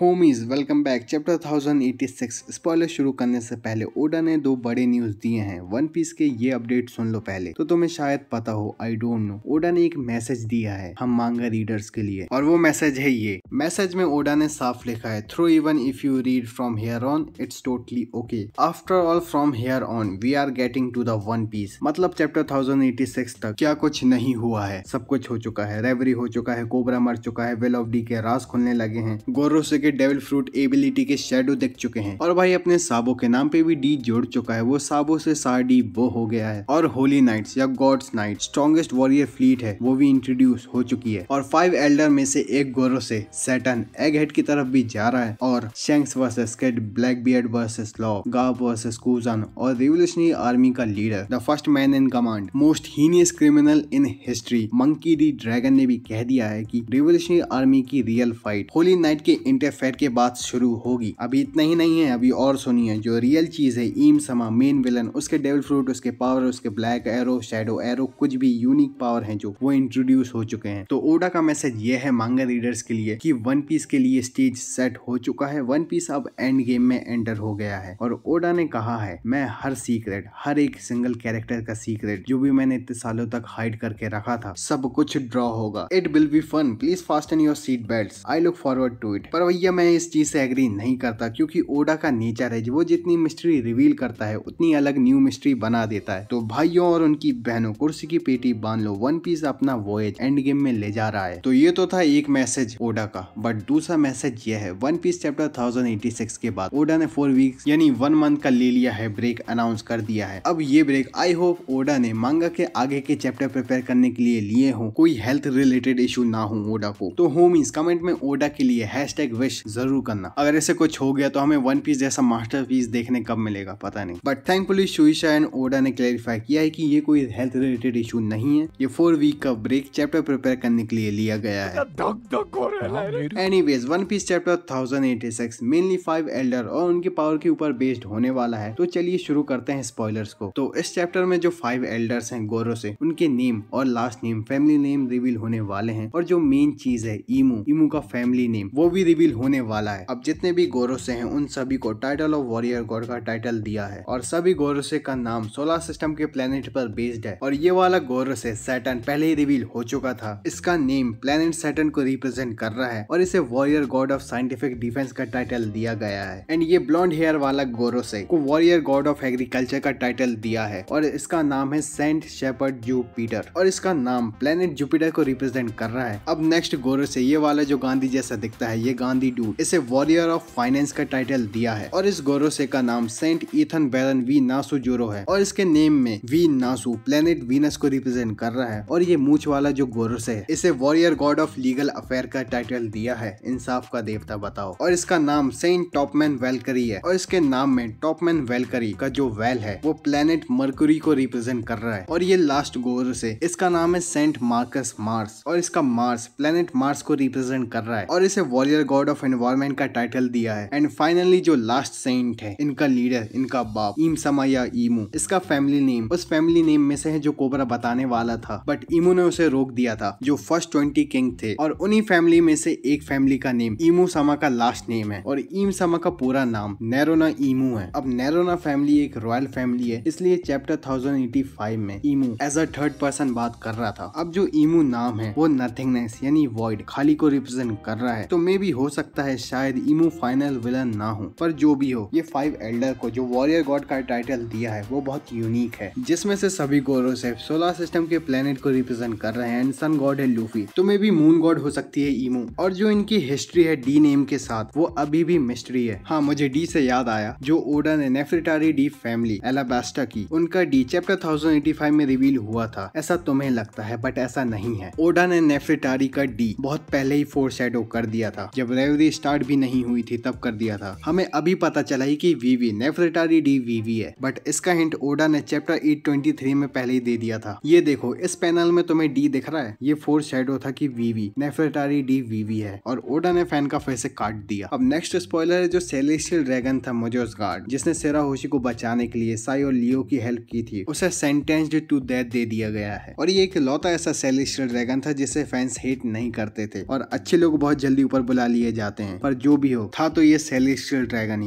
homies welcome back chapter thousand six spoiler शुरू करने से पहले ओडा ने दो बड़े न्यूज दिए हैं वन पीस के ये अपडेट सुन लो पहले तो तुम्हें शायद पता हो आई डोंट नो ओडा ने एक मैसेज दिया है हम मांगा रीडर्स के लिए और वो मैसेज है ये मैसेज में ओडा ने साफ लिखा है through even if you read from here on it's totally okay after all from here on we are getting to the One Piece मतलब चैप्टर थाउजेंड एटी सिक्स तक क्या कुछ नहीं हुआ है सब कुछ हो चुका है रेवरी हो चुका है कोबरा मर चुका है वेल ऑफ डी के रास खुलने लगे हैं गोरो से डेविल फ्रूट एबिलिटी के शेडो देख चुके हैं और भाई अपने साबो के नाम पे भी डी जोड़ चुका है वो साबो से सार डी वो हो गया है और होली नाइट्स या God's knight strongest warrior fleet है वो भी इंट्रोड्यूस हो चुकी है और फाइव एल्डर में से एक गोरो से सेटन एग हेड की तरफ भी जा रहा है और Shanks versus Kaido Blackbeard versus Law गाव वर्सेस कूजन और रिवोल्यूशनरी आर्मी का leader the first man in command most heinous criminal in history Monkey D Dragon ने भी कह दिया है कि रिवोल्यूशनरी आर्मी की रियल फाइट होली नाइट के इंटरफ फैट के बाद शुरू होगी अभी इतना ही नहीं है अभी और सुनिए जो रियल चीज है ईम समा मेन विलन उसके डेविल फ्रूट उसके पावर उसके ब्लैक एरो शेडो एरो कुछ भी यूनिक पावर है जो वो इंट्रोड्यूस हो चुके हैं तो ओडा का मैसेज ये है मांगा रीडर्स के लिए की वन पीस के लिए स्टेज सेट हो चुका है वन पीस अब एंड गेम में एंटर हो गया है और ओडा ने कहा है मैं हर सीक्रेट हर एक सिंगल कैरेक्टर का सीक्रेट जो भी मैंने इतने सालों तक हाइड करके रखा था सब कुछ ड्रॉ होगा it will be fun please fasten your seat belt I look forward to it पर भैया मैं इस चीज़ से एग्री नहीं करता क्योंकि ओडा का नेचर है वो जितनी मिस्ट्री रिवील करता है उतनी अलग न्यू मिस्ट्री बना देता है तो भाइयों और उनकी बहनों कुर्सी की पेटी बांध लो वन पीस अपना वॉयज एंड गेम में ले जा रहा है तो ये तो था एक मैसेज ओडा का बट दूसरा मैसेज ये है वन पीस चैप्टर थाउजेंड के बाद ओडा ने फोर वीक्स यानी वन मंथ का ले लिया है ब्रेक अनाउंस कर दिया है अब ये ब्रेक आई होप ओडा ने मांगा के आगे के चैप्टर प्रिपेयर करने के लिए लिए हो कोई हेल्थ रिलेटेड इशू ना हो ओडा को तो होमीज कमेंट में ओडा के लिए हैश टैग विश जरूर करना अगर ऐसे कुछ हो गया तो हमें वन पीस जैसा मास्टर पीस देखने कब मिलेगा पता नहीं but thankfully Shueisha and Oda ने क्लैरिफाई किया है कि ये कोई हेल्थ रिलेटेड इशू नहीं है ये फोर वीक का ब्रेक चैप्टर प्रिपेयर करने के लिए लिया गया है anyways One Piece chapter thousand eighty six mainly five elder और उनके पावर के ऊपर बेस्ड होने वाला है तो चलिए शुरू करते हैं स्पॉयलर्स को तो इस चैप्टर में जो फाइव एल्डर्स हैं गोरो से उनके नेम और last name family name reveal होने वाले हैं और जो मेन चीज है ईमू ईमू का फैमिली नेम वो भी रिवील होने वाला है अब जितने भी गोरोसे हैं उन सभी को टाइटल ऑफ वॉरियर गॉड का टाइटल दिया है और सभी गोरोसे का नाम सोलर सिस्टम के प्लेनेट पर बेस्ड है और ये वाला गोरोसे सैटन पहले ही रिवील हो चुका था इसका नेम प्लेनेट सैटन को रिप्रेजेंट कर रहा है और इसे warrior god of scientific defence का टाइटल दिया गया है एंड ये ब्लॉन्ड हेयर वाला गोरोसे को वॉरियर गॉड ऑफ एग्रीकल्चर का टाइटल दिया है और इसका नाम है सेंट शेपर्ड जुपिटर और इसका नाम प्लेनेट जुपिटर को रिप्रेजेंट कर रहा है अब नेक्स्ट गोरोसे ये वाला जो गांधी जैसा दिखता है ये गांधी वी डू इसे वॉरियर ऑफ फाइनेंस का टाइटल दिया है और इस गोरोसे का नाम Saint Ethan Baron V Nasu Juro है और इसके नेम में वी नासु प्लेनेट वीनस को रिप्रेजेंट कर रहा है और ये मूछ वाला जो गोरोसे है इसे warrior god of legal affair का टाइटल दिया है इंसाफ का देवता बताओ और इसका नाम सेंट टॉपमैन वेलकरी है और इसके नाम में टॉपमैन वेलकरी का जो वेल है वो प्लेनेट मर्कुरी को रिप्रेजेंट कर रहा है और ये लास्ट गोरोसे इसका नाम है सेंट मार्कस मार्स और इसका मार्स प्लेनेट मार्स को रिप्रेजेंट कर रहा है और इसे warrior god of of environment का टाइटल दिया है एंड फाइनली जो लास्ट सेंट है इनका लीडर इनका बाप ईम समा या ईमू इसका फैमिली नेम उस फैमिली नेम में से है जो कोबरा बताने वाला था बट ईमू ने उसे रोक दिया था जो फर्स्ट ट्वेंटी किंग थे और उन्हीं फैमिली में से एक फैमिली का नेम ईमू समा का लास्ट नेम है और ईम समा का पूरा नाम नैरोना ईमू है अब नैरोना फैमिली एक रॉयल फैमिली है इसलिए चैप्टर थाउजेंड में Imu as a third person बात कर रहा था अब जो ईमू नाम है वो नथिंगनेस यानी वॉइड खाली को रिप्रेजेंट कर रहा है तो मे भी हो सकता सकता है शायद इमो फाइनल विलन ना हो पर जो भी हो ये फाइव एल्डर को जो वॉरियर गॉड का टाइटल दिया है वो बहुत यूनिक है जिसमें से सभी गोरो से सोलर सिस्टम के प्लेनेट को रिप्रेजेंट कर रहे हैं सन गॉड है लूफी मे भी मून गॉड हो सकती है इमो और जो इनकी हिस्ट्री है डी नेम के साथ वो अभी भी मिस्ट्री है हाँ मुझे डी से याद आया जो ओडा ने नेफ्रिटारी डी फैमिली एलाबास्टा की उनका डी चैप्टर थाउजेंड में रिवील हुआ था ऐसा तुम्हें लगता है बट ऐसा नहीं है ओडा ने नेफ्रिटारी का डी बहुत पहले ही फोर कर दिया था जब रेव नौकरी स्टार्ट भी नहीं हुई थी तब कर दिया था हमें अभी पता चला ही कि वीवी नेफ्रेटारी डी वीवी है बट इसका हिंट ओडा ने चैप्टर एट ट्वेंटी थ्री में पहले ही दे दिया था ये देखो इस पैनल में तुम्हें डी दिख रहा है ये फोर शेडो था की वीवी नेफ्रेटारी डी वीवी है और ओडा ने फैन का फैसे काट दिया अब नेक्स्ट स्पॉयलर है जो सेलेशियल ड्रैगन था मोजोस गार्ड जिसने सेरा होशी को बचाने के लिए साई और लियो की हेल्प की थी उसे सेंटेंस टू डेथ दे दिया गया है और ये एक लौता ऐसा सेलेशियल ड्रैगन था जिसे फैंस हेट नहीं करते थे और अच्छे लोग बहुत जल्दी ऊपर बुला लिए जाते चाहते हैं पर जो भी हो था तो ये सेलेस्टियल ड्रैगन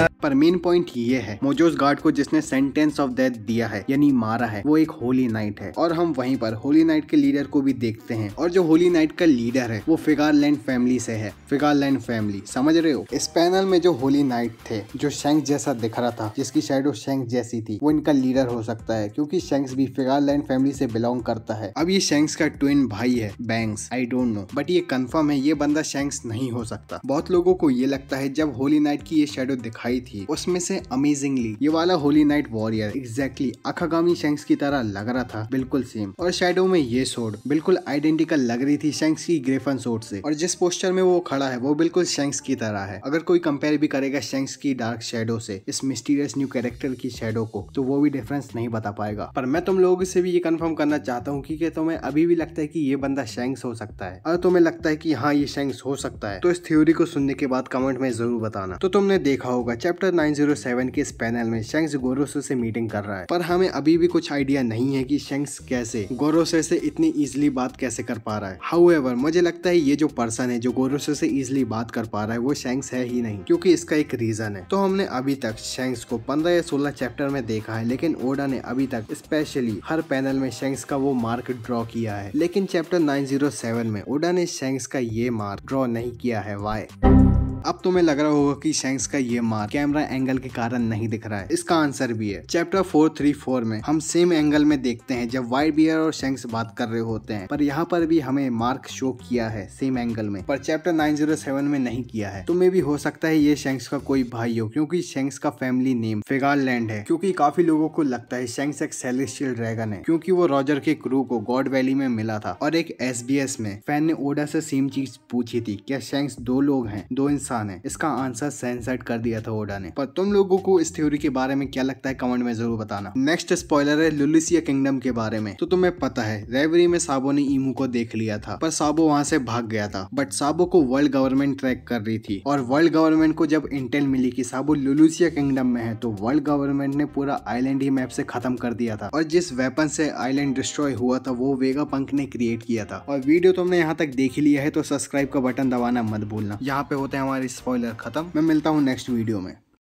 ही पर मेन पॉइंट ये है मोजोस गार्ड को जिसने सेंटेंस ऑफ डेथ दिया है यानी मारा है वो एक होली नाइट है और हम वहीं पर होली नाइट के लीडर को भी देखते हैं और जो होली नाइट का लीडर है वो फिगार लैंड फैमिली से है फिगार लैंड फैमिली समझ रहे हो इस पैनल में जो होली नाइट थे जो शेंक जैसा दिख रहा था जिसकी शेडो शेंक जैसी थी वो इनका लीडर हो सकता है क्योंकि शेंक्स भी फिगार लैंड फैमिली से बिलोंग करता है अब ये शेंक्स का ट्विन भाई है बैंक्स आई डोंट नो बट ये कंफर्म है ये बंदा शेंक्स नहीं हो सकता बहुत लोगों को ये लगता है जब होली नाइट की ये शेडो दिखाई थी उसमें से अमेजिंगली ये वाला holy knight warrior exactly Akagami Shanks की तरह लग रहा था बिल्कुल सेम और शेडो में ये सोड बिल्कुल आइडेंटिकल लग रही थी शेंक्स की ग्रेफन सोड से और जिस पोस्टर में वो खड़ा है वो बिल्कुल शेंक्स की तरह है अगर कोई कंपेयर भी करेगा शेंक्स की डार्क शेडो से इस मिस्टीरियस न्यू कैरेक्टर की शेडो को तो वो भी डिफरेंस नहीं बता पाएगा पर मैं तुम लोगों से भी ये कंफर्म करना चाहता हूँ की तुम्हें अभी भी लगता है की ये बंदा शेंक्स हो सकता है अगर तुम्हें लगता है की हाँ ये शेंक्स हो सकता है तो इस थ्योरी को सुनने के बाद कमेंट में जरूर बताना तो तुमने देखा होगा चैप्टर चैप्टर 907 के इस पैनल में शेंक्स गोरोसो से मीटिंग कर रहा है पर हमें अभी भी कुछ आइडिया नहीं है कि शेंक्स कैसे गोरोसो से इतनी इजिली बात कैसे कर पा रहा है हाउ मुझे लगता है ये जो पर्सन है जो गोरोसो से इजिली बात कर पा रहा है वो शेंक्स है ही नहीं क्यूँकी इसका एक रीजन है तो हमने अभी तक शेंक्स को पंद्रह या सोलह चैप्टर में देखा है लेकिन ओडा ने अभी तक स्पेशली हर पैनल में शेंक्स का वो मार्क ड्रॉ किया है लेकिन चैप्टर नाइन में ओडा ने शेंक्स का ये मार्क ड्रॉ नहीं किया है वाई अब तुम्हें लग रहा होगा कि शेंक्स का ये मार कैमरा एंगल के कारण नहीं दिख रहा है इसका आंसर भी है चैप्टर फोर थ्री फोर में हम सेम एंगल में देखते हैं जब वाइट बियर और शेंक्स बात कर रहे होते हैं पर यहाँ पर भी हमें मार्क शो किया है सेम एंगल में पर चैप्टर नाइन जीरो सेवन में नहीं किया है तुम्हें भी हो सकता है ये शेंक्स का कोई भाई हो क्योंकि शेंक्स का फैमिली नेम फेगाल लैंड है क्योंकि काफी लोगों को लगता है शेंक्स एक सेलेस्टियल ड्रैगन है क्योंकि वो रॉजर के क्रू को गॉड वैली में मिला था और एक एस में फैन ने ओडा से सेम चीज पूछी थी क्या शेंक्स दो लोग हैं दो इंसान आसान है इसका आंसर सैनसेट कर दिया था ओडा ने पर तुम लोगों को इस थ्योरी के बारे में क्या लगता है कमेंट में जरूर बताना नेक्स्ट स्पॉयलर है लुलिसिया किंगडम के बारे में तो तुम्हें पता है रेवरी में साबो ने इमू को देख लिया था पर साबो वहाँ से भाग गया था बट साबो को वर्ल्ड गवर्नमेंट ट्रैक कर रही थी और वर्ल्ड गवर्नमेंट को जब इंटेल मिली की साबो लुलुसिया किंगडम में है तो वर्ल्ड गवर्नमेंट ने पूरा आईलैंड ही मैप से खत्म कर दिया था और जिस वेपन से आईलैंड डिस्ट्रॉय हुआ था वो वेगा पंख ने क्रिएट किया था और वीडियो तुमने यहाँ तक देख लिया है तो सब्सक्राइब का बटन दबाना मत भूलना यहाँ पे होते हैं हमारे हमारी स्पॉइलर खत्म मैं मिलता हूँ नेक्स्ट वीडियो में